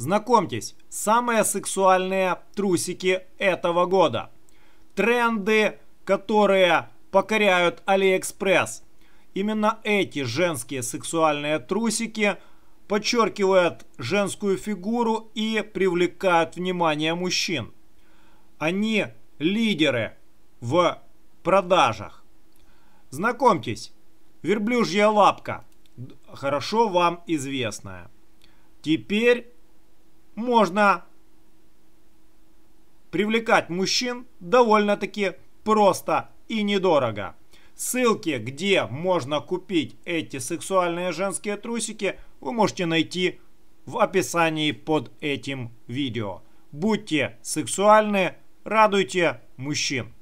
Знакомьтесь, самые сексуальные трусики этого года. Тренды, которые покоряют Алиэкспресс. Именно эти женские сексуальные трусики подчеркивают женскую фигуру и привлекают внимание мужчин. Они лидеры в продажах. Знакомьтесь, верблюжья лапка, хорошо вам известная. Теперь можно привлекать мужчин довольно-таки просто и недорого. Ссылки, где можно купить эти сексуальные женские трусики, вы можете найти в описании под этим видео. Будьте сексуальны, радуйте мужчин.